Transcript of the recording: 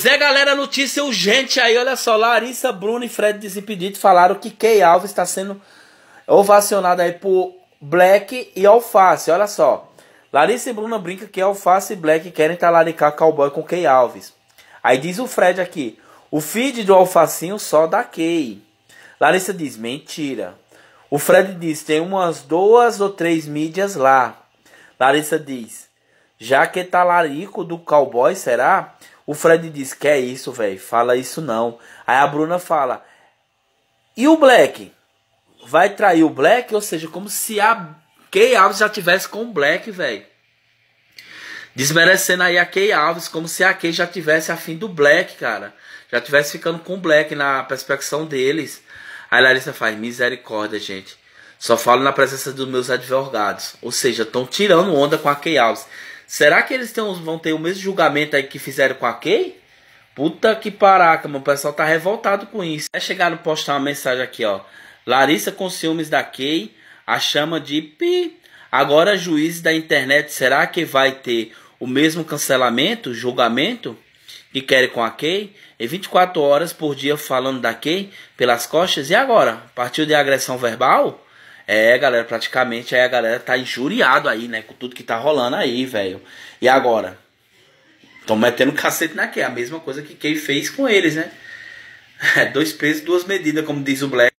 Zé Galera, notícia urgente aí, olha só. Larissa, Bruno e Fred Desimpedido falaram que Key Alves está sendo ovacionado aí por Black e Alface, olha só. Larissa e Bruna brinca que Alface e Black querem talaricar cowboy com Key Alves. Aí diz o Fred aqui, o feed do Alfacinho só da Key. Larissa diz, mentira. O Fred diz, tem umas duas ou três mídias lá. Larissa diz, já que talarico do cowboy, Será? O Fred diz: Que é isso, velho? Fala isso não. Aí a Bruna fala: E o Black? Vai trair o Black? Ou seja, como se a Kay Alves já tivesse com o Black, velho. Desmerecendo aí a Kay Alves, como se a Kay já tivesse afim do Black, cara. Já tivesse ficando com o Black na perspectiva deles. Aí Larissa faz: Misericórdia, gente. Só falo na presença dos meus advogados. Ou seja, estão tirando onda com a Key Alves. Será que eles tão, vão ter o mesmo julgamento aí que fizeram com a Kay? Puta que paraca, meu pessoal tá revoltado com isso. É chegaram a postar uma mensagem aqui, ó. Larissa com ciúmes da Kay, a chama de pi. Agora juízes da internet, será que vai ter o mesmo cancelamento, julgamento que querem com a Kay? E 24 horas por dia falando da Kay pelas costas. E agora? Partiu de agressão verbal? É, galera, praticamente aí a galera tá injuriado aí, né? Com tudo que tá rolando aí, velho. E agora? tão metendo cacete na Kay. A mesma coisa que quem fez com eles, né? É, dois pesos, duas medidas, como diz o Black.